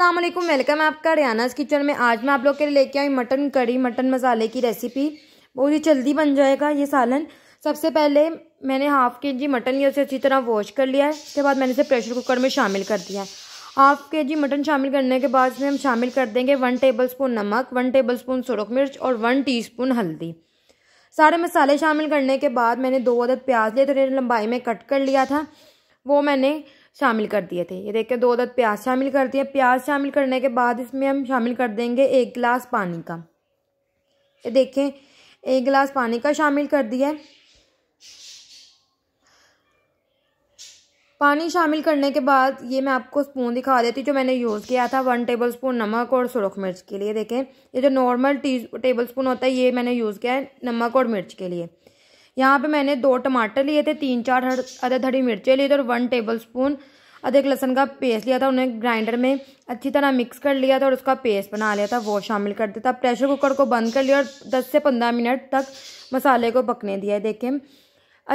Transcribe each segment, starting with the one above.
अल्लाम वेलकम है आपका हरियाणा किचन में आज मैं आप लोग के लिए लेके आई मटन करी मटन मसाले की रेसिपी बहुत ही जल्दी बन जाएगा ये सालन सबसे पहले मैंने हाफ़ के जी मटन लिया उसे अच्छी तरह वॉश कर लिया है उसके बाद मैंने इसे प्रेशर कुकर में शामिल कर दिया है हाफ के जी मटन शामिल करने के बाद इसमें हम शामिल कर देंगे वन टेबल स्पून नमक वन टेबल स्पून सुरख मिर्च और वन टी स्पून हल्दी सारे मसाले शामिल करने के बाद मैंने दो अदद प्याज लिए थोड़ी लंबाई में कट कर लिया था वो मैंने शामिल कर दिए थे ये देखिए दो दर्द प्याज शामिल कर दिए प्याज शामिल करने के बाद इसमें हम शामिल कर देंगे एक गिलास पानी का ये देखें एक गिलास पानी का शामिल कर दिया पानी शामिल करने के बाद ये मैं आपको स्पून दिखा देती जो मैंने यूज़ किया था वन टेबल स्पून नमक और सुरख मिर्च के लिए देखें ये जो नॉर्मल टी टेबल स्पून होता है ये मैंने यूज़ किया है नमक और मिर्च के लिए यहाँ पे मैंने दो टमाटर लिए थे तीन चार अदद हरी मिर्चें लिए थे और वन टेबल स्पून अदरक लहसन का पेस्ट लिया था उन्हें ग्राइंडर में अच्छी तरह मिक्स कर लिया था और उसका पेस्ट बना लिया था वो शामिल कर दिया था प्रेशर कुकर को बंद कर लिया और 10 से 15 मिनट तक मसाले को पकने दिया है देखें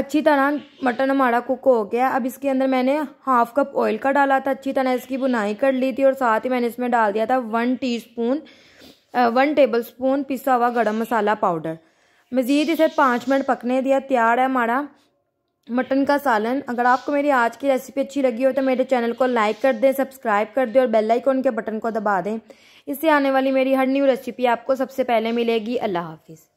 अच्छी तरह मटन हमारा कुक हो गया अब इसके अंदर मैंने हाफ कप ऑयल का डाला था अच्छी तरह इसकी बुनाई कर ली थी और साथ ही मैंने इसमें डाल दिया था one teaspoon one tablespoon पिसा हुआ गर्म मसाला पाउडर मज़ीद इसे पाँच मिनट पकने दिया तैयार है हमारा मटन का सालन अगर आपको मेरी आज की रेसिपी अच्छी लगी हो तो मेरे चैनल को लाइक कर दें सब्सक्राइब कर दें और बेल आइकॉन के बटन को दबा दें इससे आने वाली मेरी हर न्यू रेसिपी आपको सबसे पहले मिलेगी अल्लाह हाफिज़